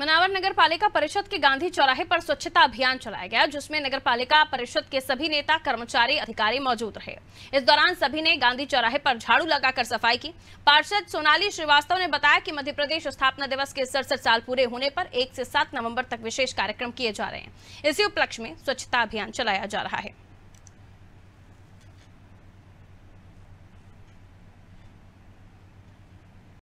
मनावर नगर पालिका परिषद के गांधी चौराहे पर स्वच्छता अभियान चलाया गया जिसमें नगर पालिका परिषद के सभी नेता कर्मचारी अधिकारी मौजूद रहे इस दौरान सभी ने गांधी चौराहे पर झाड़ू लगाकर सफाई की पार्षद सोनाली श्रीवास्तव ने बताया कि मध्य प्रदेश स्थापना दिवस के सड़सठ साल पूरे होने पर एक से सात नवम्बर तक विशेष कार्यक्रम किए जा रहे हैं इसी उपलक्ष्य में स्वच्छता अभियान चलाया जा रहा है